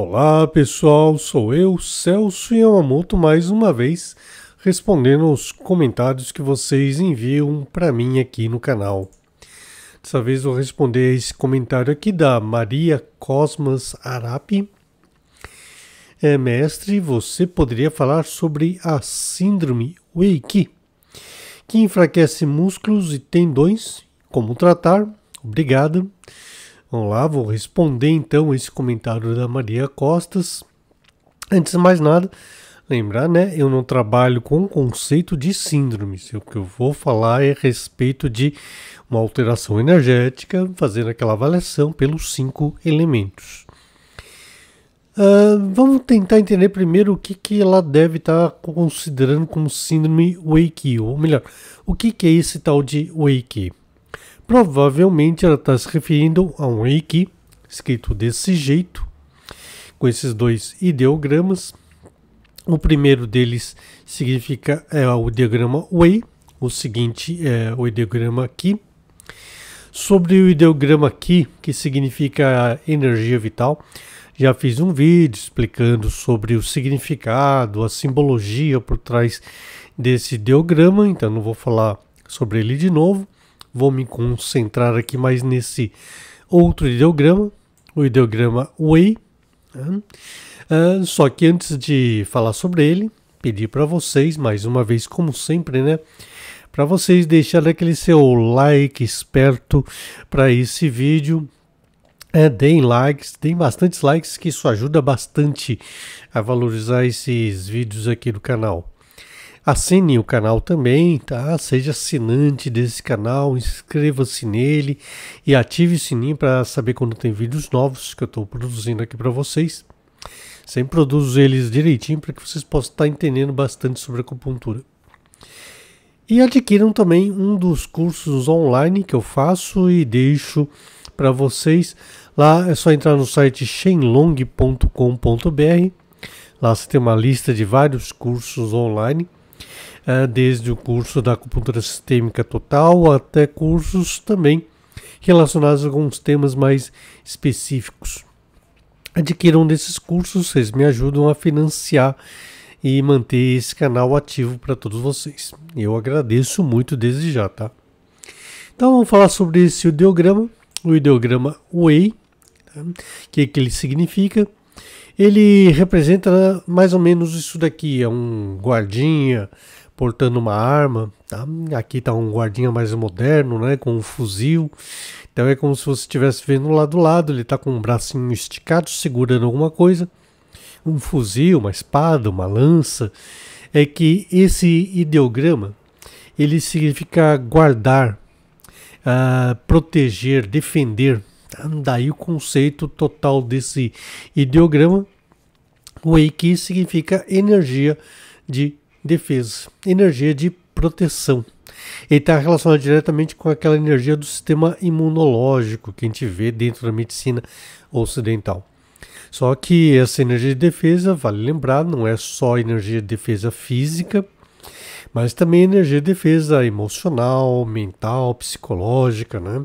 Olá pessoal, sou eu, Celso Yamamoto, é mais uma vez respondendo aos comentários que vocês enviam para mim aqui no canal. Dessa vez vou responder esse comentário aqui da Maria Cosmas Arapi. É, mestre, você poderia falar sobre a síndrome Weiki, que enfraquece músculos e tendões, como tratar? Obrigado. Vamos lá, vou responder então esse comentário da Maria Costas. Antes de mais nada, lembrar, né? Eu não trabalho com o conceito de síndromes. O que eu vou falar é a respeito de uma alteração energética, fazendo aquela avaliação pelos cinco elementos. Uh, vamos tentar entender primeiro o que, que ela deve estar tá considerando como síndrome Wakey, ou melhor, o que, que é esse tal de Wakey. Provavelmente ela está se referindo a um reiki, escrito desse jeito, com esses dois ideogramas. O primeiro deles significa é, o ideograma Wei, o seguinte é o ideograma ki. Sobre o ideograma ki, que significa energia vital, já fiz um vídeo explicando sobre o significado, a simbologia por trás desse ideograma, então não vou falar sobre ele de novo vou me concentrar aqui mais nesse outro ideograma, o ideograma Way. Né? Uh, só que antes de falar sobre ele, pedir para vocês, mais uma vez, como sempre, né? Para vocês deixarem aquele seu like esperto para esse vídeo. É, deem likes, deem bastantes likes, que isso ajuda bastante a valorizar esses vídeos aqui do canal. Assine o canal também, tá? Seja assinante desse canal, inscreva-se nele e ative o sininho para saber quando tem vídeos novos que eu estou produzindo aqui para vocês. Sempre produzo eles direitinho para que vocês possam estar tá entendendo bastante sobre acupuntura. E adquiram também um dos cursos online que eu faço e deixo para vocês. Lá é só entrar no site shenlong.com.br. Lá você tem uma lista de vários cursos online ah, desde o curso da acupuntura sistêmica total até cursos também relacionados a alguns temas mais específicos. Adquiram um desses cursos, vocês me ajudam a financiar e manter esse canal ativo para todos vocês. Eu agradeço muito desde já, tá? Então vamos falar sobre esse ideograma, o ideograma Way, tá? que é que ele significa? Ele representa mais ou menos isso daqui, é um guardinha, portando uma arma, tá? Aqui está um guardinha mais moderno, né, com um fuzil. Então é como se você estivesse vendo lá do lado, ele está com um bracinho esticado, segurando alguma coisa, um fuzil, uma espada, uma lança. É que esse ideograma, ele significa guardar, uh, proteger, defender. Tá? Daí o conceito total desse ideograma. O Eiki significa energia de defesa, energia de proteção. Ele está relacionado diretamente com aquela energia do sistema imunológico que a gente vê dentro da medicina ocidental. Só que essa energia de defesa, vale lembrar, não é só energia de defesa física, mas também energia de defesa emocional, mental, psicológica, né?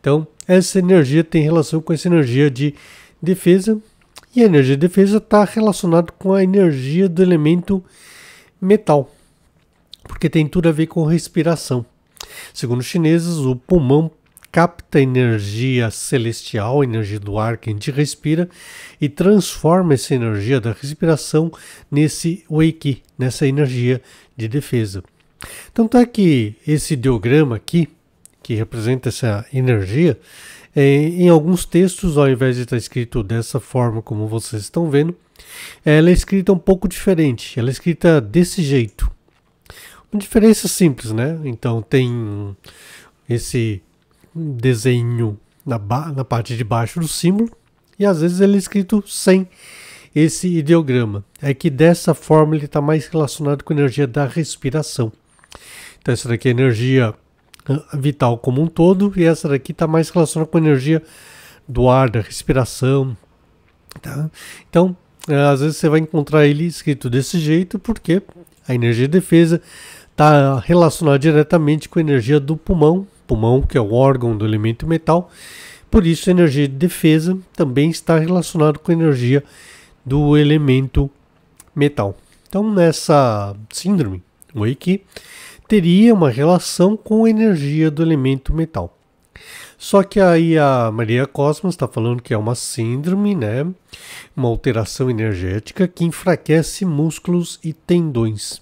Então, essa energia tem relação com essa energia de defesa, e a energia de defesa está relacionada com a energia do elemento metal, porque tem tudo a ver com respiração. Segundo os chineses, o pulmão capta energia celestial, energia do ar que a gente respira, e transforma essa energia da respiração nesse qi, nessa energia de defesa. Tanto é que esse ideograma aqui, que representa essa energia, é, em alguns textos, ao invés de estar escrito dessa forma como vocês estão vendo, ela é escrita um pouco diferente, ela é escrita desse jeito. Uma diferença simples, né? Então tem esse desenho na, na parte de baixo do símbolo e às vezes ele é escrito sem esse ideograma. É que dessa forma ele está mais relacionado com a energia da respiração. Então essa daqui é a energia vital como um todo e essa daqui está mais relacionada com a energia do ar, da respiração. Tá? Então é, às vezes você vai encontrar ele escrito desse jeito, porque a energia de defesa está relacionada diretamente com a energia do pulmão, pulmão que é o órgão do elemento metal, por isso a energia de defesa também está relacionada com a energia do elemento metal. Então nessa síndrome, o Eiki teria uma relação com a energia do elemento metal. Só que aí a Maria Cosmos está falando que é uma síndrome, né? Uma alteração energética que enfraquece músculos e tendões.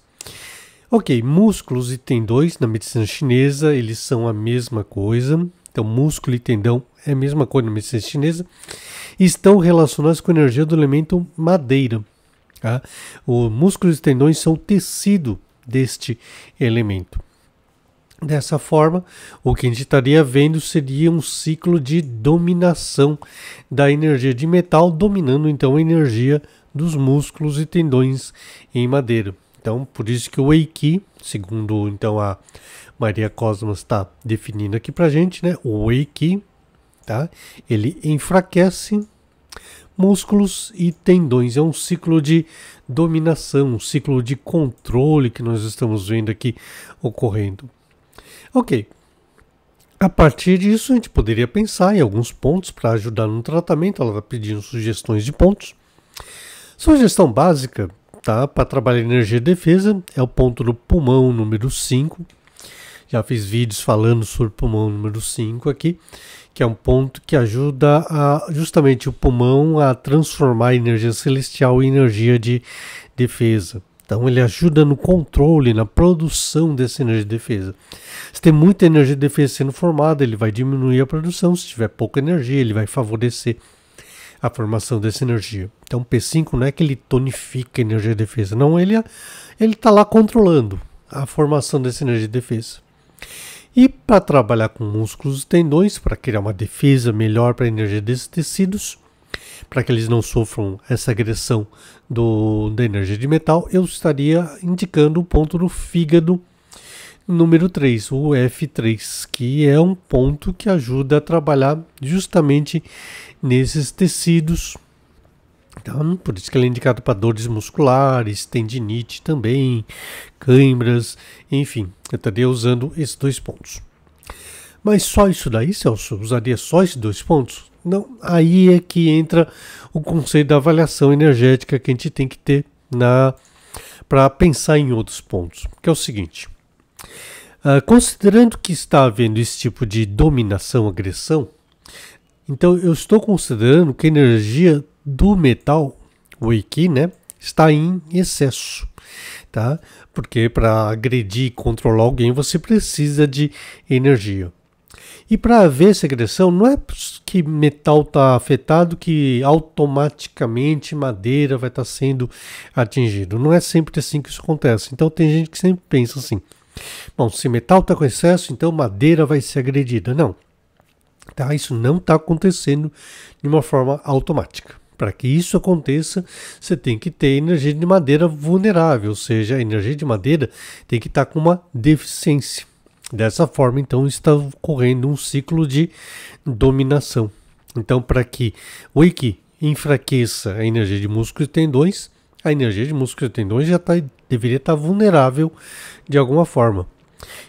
Ok, músculos e tendões na medicina chinesa eles são a mesma coisa. Então, músculo e tendão é a mesma coisa na medicina chinesa. Estão relacionados com a energia do elemento madeira. Tá? Os músculos e tendões são tecido deste elemento. Dessa forma, o que a gente estaria vendo seria um ciclo de dominação da energia de metal, dominando então a energia dos músculos e tendões em madeira. Então, por isso que o Eiki, segundo então a Maria Cosmas está definindo aqui para gente, né? O Eiki, tá? Ele enfraquece músculos e tendões. É um ciclo de dominação, um ciclo de controle que nós estamos vendo aqui ocorrendo. Ok. A partir disso, a gente poderia pensar em alguns pontos para ajudar no tratamento. Ela está pedindo sugestões de pontos. Sugestão básica, tá? Para trabalhar energia e defesa, é o ponto do pulmão número 5. Já fiz vídeos falando sobre o pulmão número 5 aqui, que é um ponto que ajuda a, justamente o pulmão a transformar energia celestial em energia de defesa. Então ele ajuda no controle, na produção dessa energia de defesa. Se tem muita energia de defesa sendo formada, ele vai diminuir a produção. Se tiver pouca energia, ele vai favorecer a formação dessa energia. Então P5 não é que ele tonifica a energia de defesa, não, ele ele está lá controlando a formação dessa energia de defesa. E para trabalhar com músculos e tendões, para criar uma defesa melhor para a energia desses tecidos, para que eles não sofram essa agressão do, da energia de metal, eu estaria indicando o ponto no fígado número 3, o F3, que é um ponto que ajuda a trabalhar justamente nesses tecidos. Então, por isso que ele é indicado para dores musculares, tendinite também, câimbras, enfim, eu estaria usando esses dois pontos. Mas só isso daí, Celso? Usaria só esses dois pontos? Não, aí é que entra o conceito da avaliação energética que a gente tem que ter na para pensar em outros pontos, que é o seguinte: uh, considerando que está havendo esse tipo de dominação, agressão, então eu estou considerando que a energia do metal, o Iki, né, está em excesso, tá? Porque para agredir e controlar alguém você precisa de energia. E para haver secreção, não é que metal está afetado que automaticamente madeira vai estar tá sendo atingido. Não é sempre assim que isso acontece. Então tem gente que sempre pensa assim: bom, se metal está com excesso, então madeira vai ser agredida. Não. Tá? Isso não está acontecendo de uma forma automática. Para que isso aconteça, você tem que ter energia de madeira vulnerável, ou seja, a energia de madeira tem que estar tá com uma deficiência. Dessa forma, então, está ocorrendo um ciclo de dominação. Então, para que o Iki enfraqueça a energia de músculos e tendões, a energia de músculos e tendões já tá, deveria estar tá vulnerável de alguma forma.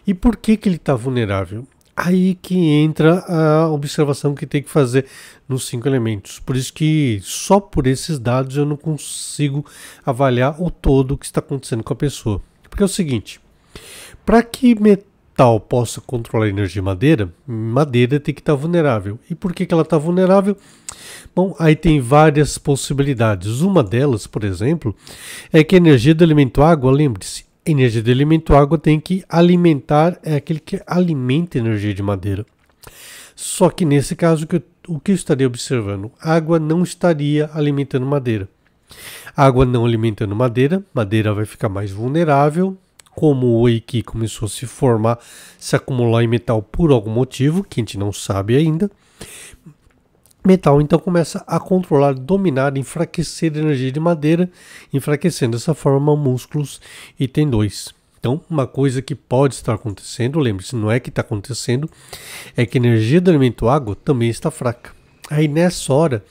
E por que, que ele está vulnerável? Aí que entra a observação que tem que fazer nos cinco elementos. Por isso que só por esses dados eu não consigo avaliar o todo que está acontecendo com a pessoa. Porque é o seguinte, para que metade metal possa controlar a energia de madeira, madeira tem que estar tá vulnerável. E por que, que ela está vulnerável? Bom, aí tem várias possibilidades. Uma delas, por exemplo, é que a energia do elemento água, lembre-se, a energia do elemento água tem que alimentar, é aquele que alimenta a energia de madeira. Só que nesse caso, que o que eu estaria observando? água não estaria alimentando madeira. água não alimentando madeira, madeira vai ficar mais vulnerável, como o Eiki começou a se formar, se acumular em metal por algum motivo, que a gente não sabe ainda, metal então começa a controlar, dominar, enfraquecer a energia de madeira, enfraquecendo dessa forma músculos e tendões. Então, uma coisa que pode estar acontecendo, lembre-se, não é que está acontecendo, é que a energia do elemento água também está fraca. Aí nessa hora,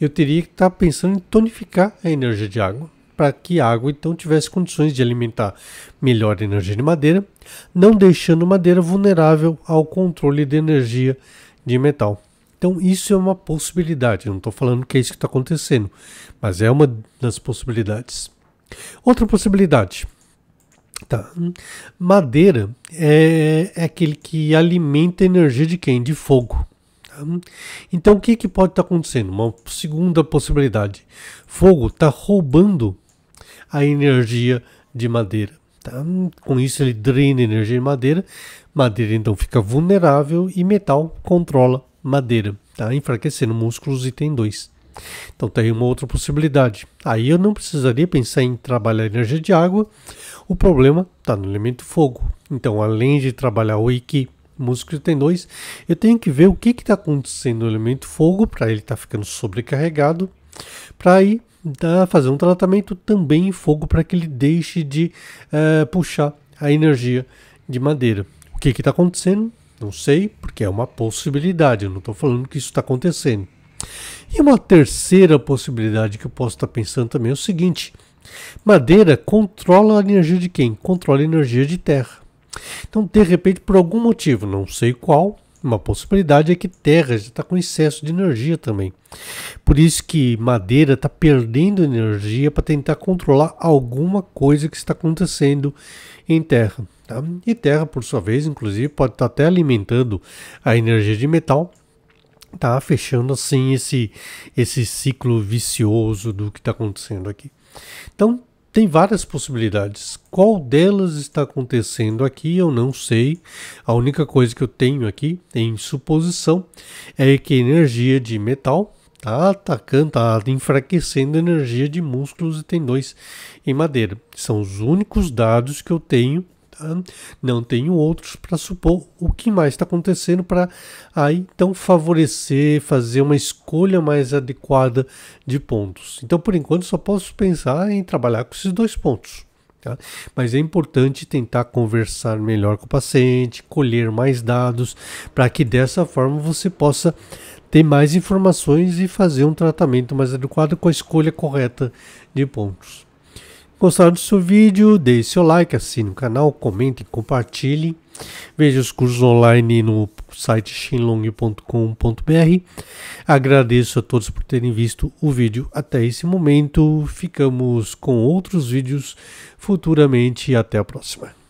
eu teria que estar tá pensando em tonificar a energia de água para que a água então tivesse condições de alimentar melhor a energia de madeira, não deixando madeira vulnerável ao controle de energia de metal. Então isso é uma possibilidade, não estou falando que é isso que está acontecendo, mas é uma das possibilidades. Outra possibilidade, tá? Madeira é, é aquele que alimenta a energia de quem? De fogo. Tá? Então o que, que pode estar tá acontecendo? Uma segunda possibilidade. Fogo está roubando a energia de madeira. Tá? Com isso, ele drena energia de madeira, madeira então fica vulnerável e metal controla madeira, tá? enfraquecendo músculos item 2. Então tem uma outra possibilidade. Aí eu não precisaria pensar em trabalhar energia de água. O problema está no elemento fogo. Então, além de trabalhar o Iki, músculo e 2, eu tenho que ver o que está acontecendo no elemento fogo para ele estar tá ficando sobrecarregado. Para aí tá, fazer um tratamento também em fogo para que ele deixe de eh, puxar a energia de madeira. O que está acontecendo? Não sei, porque é uma possibilidade, eu não estou falando que isso está acontecendo. E uma terceira possibilidade que eu posso estar tá pensando também é o seguinte: madeira controla a energia de quem? Controla a energia de terra. Então, de repente, por algum motivo, não sei qual, uma possibilidade é que terra já está com excesso de energia também. Por isso que madeira está perdendo energia para tentar controlar alguma coisa que está acontecendo em terra. Tá? E terra, por sua vez, inclusive, pode estar tá até alimentando a energia de metal tá fechando assim esse esse ciclo vicioso do que está acontecendo aqui. Então tem várias possibilidades. Qual delas está acontecendo aqui, eu não sei. A única coisa que eu tenho aqui, em suposição, é que a energia de metal está atacando, está enfraquecendo a energia de músculos e tendões em madeira. São os únicos dados que eu tenho Tá? Não tenho outros para supor o que mais está acontecendo para aí ah, então favorecer, fazer uma escolha mais adequada de pontos. Então, por enquanto, só posso pensar em trabalhar com esses dois pontos. Tá? Mas é importante tentar conversar melhor com o paciente, colher mais dados, para que dessa forma você possa ter mais informações e fazer um tratamento mais adequado com a escolha correta de pontos. Gostaram do seu vídeo? Deixe seu like, assine o canal, comente e compartilhe. Veja os cursos online no site xinlong.com.br. Agradeço a todos por terem visto o vídeo até esse momento. Ficamos com outros vídeos futuramente. Até a próxima.